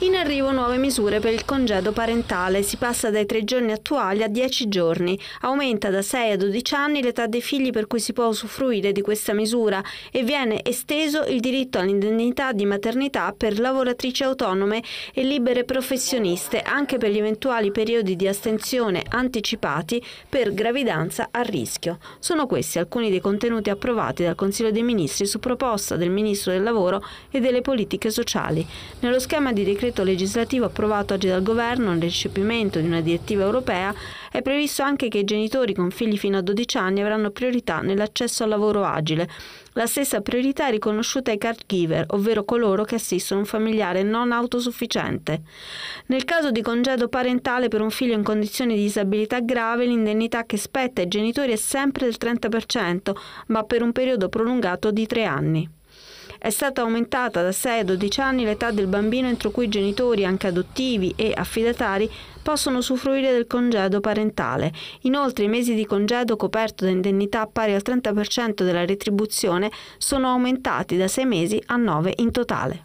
In arrivo nuove misure per il congedo parentale, si passa dai tre giorni attuali a dieci giorni, aumenta da 6 a 12 anni l'età dei figli per cui si può usufruire di questa misura e viene esteso il diritto all'indennità di maternità per lavoratrici autonome e libere professioniste anche per gli eventuali periodi di astensione anticipati per gravidanza a rischio. Sono questi alcuni dei contenuti approvati dal Consiglio dei Ministri su proposta del Ministro del Lavoro e delle Politiche Sociali. Nello schema di decreto decreto legislativo approvato oggi dal Governo nel recepimento di una direttiva europea, è previsto anche che i genitori con figli fino a 12 anni avranno priorità nell'accesso al lavoro agile. La stessa priorità è riconosciuta ai caregiver, ovvero coloro che assistono un familiare non autosufficiente. Nel caso di congedo parentale per un figlio in condizioni di disabilità grave, l'indennità che spetta ai genitori è sempre del 30%, ma per un periodo prolungato di tre anni. È stata aumentata da 6 a 12 anni l'età del bambino entro cui i genitori, anche adottivi e affidatari, possono usufruire del congedo parentale. Inoltre i mesi di congedo coperto da indennità pari al 30% della retribuzione sono aumentati da 6 mesi a 9 in totale.